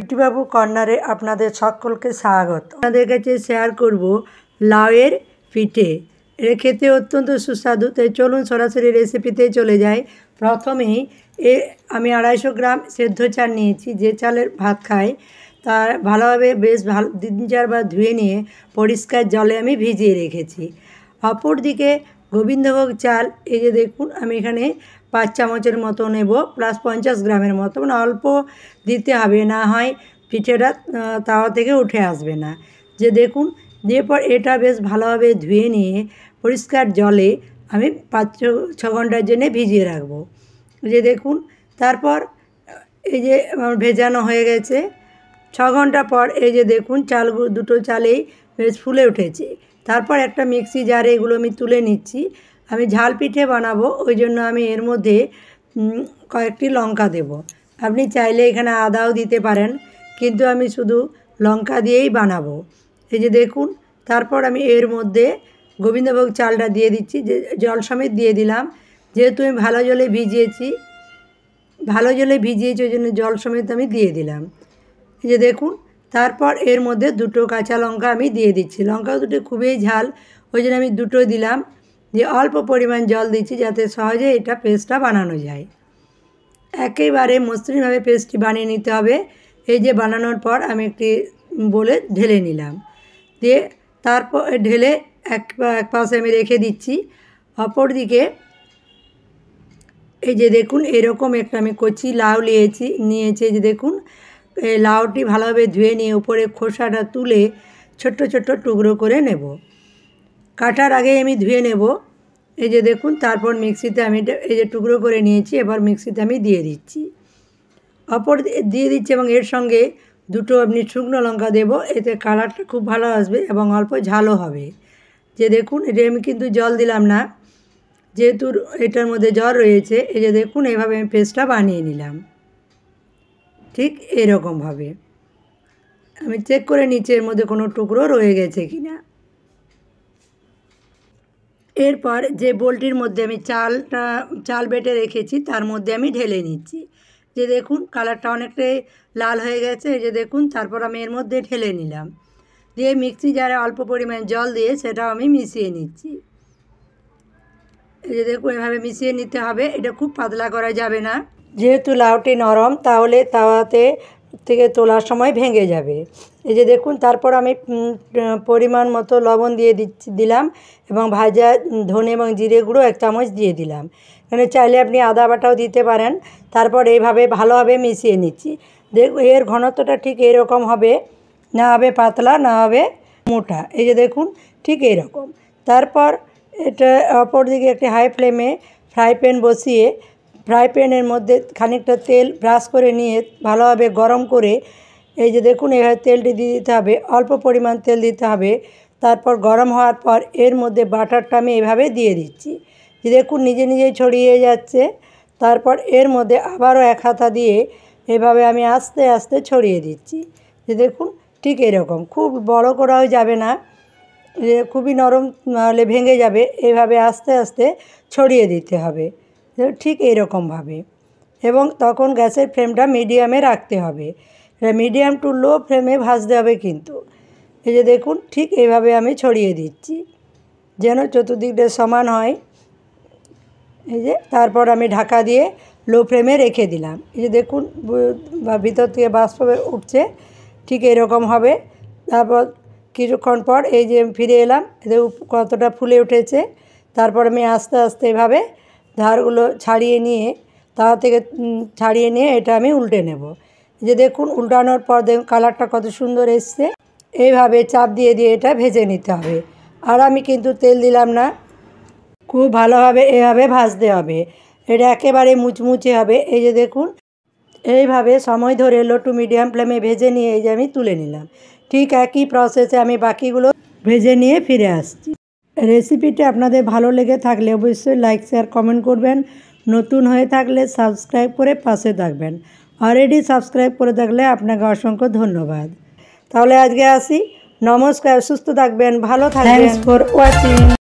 বিউটিবাবু কর্নারে আপনাদের সকলকে স্বাগত আপনাদের কাছে শেয়ার করব লাউয়ের পিঠে এটা খেতে অত্যন্ত সুস্বাদু তাই চলুন সরাসরি রেসিপিতে চলে যাই প্রথমেই এ আমি আড়াইশো গ্রাম সেদ্ধ চাল নিয়েছি যে চালের ভাত খাই তা ভালোভাবে বেশ ভালো তিন চারবার ধুয়ে নিয়ে পরিষ্কার জলে আমি ভিজিয়ে রেখেছি অপরদিকে গোবিন্দভোগ চাল এই যে দেখুন আমি এখানে পাঁচ চামচের মতো নেব প্লাস পঞ্চাশ গ্রামের মতো মানে অল্প দিতে হবে না হয় পিঠেটা তাওয়া থেকে উঠে আসবে না যে দেখুন দিয়ে পর এটা বেশ ভালোভাবে ধুয়ে নিয়ে পরিষ্কার জলে আমি পাঁচ ছ ঘন্টার জন্যে ভিজিয়ে রাখবো যে দেখুন তারপর এই যে আমার ভেজানো হয়ে গেছে ছ ঘন্টা পর এই যে দেখুন চালগুলো দুটো চালেই বেশ ফুলে উঠেছে তারপর একটা মিক্সি জারে এগুলো আমি তুলে নিচ্ছি আমি ঝাল পিঠে বানাবো ওই জন্য আমি এর মধ্যে কয়েকটি লঙ্কা দেব আপনি চাইলে এখানে আদাও দিতে পারেন কিন্তু আমি শুধু লঙ্কা দিয়েই বানাবো এই যে দেখুন তারপর আমি এর মধ্যে গোবিন্দভোগ চালটা দিয়ে দিচ্ছি যে জল সমেত দিয়ে দিলাম যেহেতু আমি ভালো জলে ভিজিয়েছি ভালো জলে ভিজিয়েছি ওই জন্য জল সমেত আমি দিয়ে দিলাম এই যে দেখুন তারপর এর মধ্যে দুটো কাঁচা লঙ্কা আমি দিয়ে দিচ্ছি লঙ্কা দুটো খুবই ঝাল ওই জন্য আমি দুটো দিলাম যে অল্প পরিমাণ জল দিচ্ছি যাতে সহজে এটা পেস্টটা বানানো যায় একেবারে মসৃণভাবে পেস্টটি বানিয়ে নিতে হবে এই যে বানানোর পর আমি একটি বলে ঢেলে নিলাম দিয়ে তারপর ঢেলে এক এক পাশে আমি রেখে দিচ্ছি অপরদিকে এই যে দেখুন এরকম একটা আমি কচি লাউ নিয়েছি নিয়েছি যে দেখুন লাউটি ভালোভাবে ধুয়ে নিয়ে উপরে খোসাটা তুলে ছোট্ট ছোট্ট টুকরো করে নেব কাটার আগে আমি ধুয়ে নেব এই যে দেখুন তারপর মিক্সিতে আমি এই যে টুকরো করে নিয়েছি এবার মিক্সিতে আমি দিয়ে দিচ্ছি অপর দিয়ে দিচ্ছি এবং এর সঙ্গে দুটো আপনি শুকনো লঙ্কা দেবো এতে কালারটা খুব ভালো আসবে এবং অল্প ঝালও হবে যে দেখুন এটা আমি কিন্তু জল দিলাম না যেহেতু এটার মধ্যে জল রয়েছে এই যে দেখুন এভাবে আমি পেস্টটা বানিয়ে নিলাম ঠিক এরকমভাবে আমি চেক করে নিচের মধ্যে কোনো টুকরো রয়ে গেছে কি না এরপর যে বোলটির মধ্যে আমি চালটা চাল বেটে রেখেছি তার মধ্যে আমি ঢেলে নিচ্ছি যে দেখুন কালারটা অনেকটাই লাল হয়ে গেছে যে দেখুন তারপর আমি এর মধ্যে ঢেলে নিলাম দিয়ে মিক্সি যারা অল্প পরিমাণ জল দিয়ে সেটাও আমি মিশিয়ে নিচ্ছি এই যে দেখুন এভাবে মিশিয়ে নিতে হবে এটা খুব পাতলা করা যাবে না যেহেতু লাউটি নরম তাহলে তাওয়াতে থেকে তোলার সময় ভেঙে যাবে এই যে দেখুন তারপর আমি পরিমাণ মতো লবণ দিয়ে দিচ্ছি দিলাম এবং ভাজা ধনে এবং জিরে গুঁড়ো এক চামচ দিয়ে দিলাম এখানে চাইলে আপনি আদা বাটাও দিতে পারেন তারপর এইভাবে ভালোভাবে মিশিয়ে নিচ্ছি দেখ এর ঘনত্বটা ঠিক এরকম হবে না হবে পাতলা না হবে মোটা এই যে দেখুন ঠিক এরকম তারপর এটা অপর দিকে একটি হাই ফ্লেমে ফ্রাই প্যান বসিয়ে ফ্রাই প্যানের মধ্যে খানিকটা তেল ব্রাশ করে নিয়ে ভালোভাবে গরম করে এই যে দেখুন এভাবে তেলটি দিয়ে দিতে হবে অল্প পরিমাণ তেল দিতে হবে তারপর গরম হওয়ার পর এর মধ্যে বাটারটা আমি এভাবে দিয়ে দিচ্ছি যে দেখুন নিজে নিজেই ছড়িয়ে যাচ্ছে তারপর এর মধ্যে আবারও এক হাতা দিয়ে এভাবে আমি আস্তে আস্তে ছড়িয়ে দিচ্ছি যে দেখুন ঠিক এরকম খুব বড় করাও যাবে না খুবই নরম নাহলে মানে ভেঙে যাবে এভাবে আস্তে আস্তে ছড়িয়ে দিতে হবে ঠিক এরকমভাবে এবং তখন গ্যাসের ফ্লেমটা মিডিয়ামে রাখতে হবে মিডিয়াম টু লো ফ্লেমে ভাজতে হবে কিন্তু এই যে দেখুন ঠিক এইভাবে আমি ছড়িয়ে দিচ্ছি যেন চতুর্দিকটা সমান হয় এই যে তারপর আমি ঢাকা দিয়ে লো ফ্লেমে রেখে দিলাম এই যে দেখুন বা ভিতর থেকে বাষ্প উঠছে ঠিক এরকম হবে তারপর কিছুক্ষণ পর এই যে ফিরে এলাম এদের কতটা ফুলে উঠেছে তারপর আমি আস্তে আস্তে এভাবে ধারগুলো ছাড়িয়ে নিয়ে তা থেকে ছাড়িয়ে নিয়ে এটা আমি উল্টে নেব যে দেখুন উল্টানোর পর দেখুন কালারটা কত সুন্দর এসছে এইভাবে চাপ দিয়ে দিয়ে এটা ভেজে নিতে হবে আর আমি কিন্তু তেল দিলাম না খুব ভালোভাবে এভাবে ভাজতে হবে এটা একেবারে মুচমুচে হবে এই যে দেখুন এইভাবে সময় ধরে লো টু মিডিয়াম ফ্লেমে ভেজে নিয়ে এই যে আমি তুলে নিলাম ঠিক একই প্রসেসে আমি বাকিগুলো ভেজে নিয়ে ফিরে আসছি রেসিপিটি আপনাদের ভালো লেগে থাকলে অবশ্যই লাইক শেয়ার কমেন্ট করবেন নতুন হয়ে থাকলে সাবস্ক্রাইব করে পাশে থাকবেন অলরেডি সাবস্ক্রাইব করে থাকলে আপনাকে অসংখ্য ধন্যবাদ তাহলে আজকে আসি নমস্কার সুস্থ থাকবেন ভালো থাকবেন ফর ওয়াচিং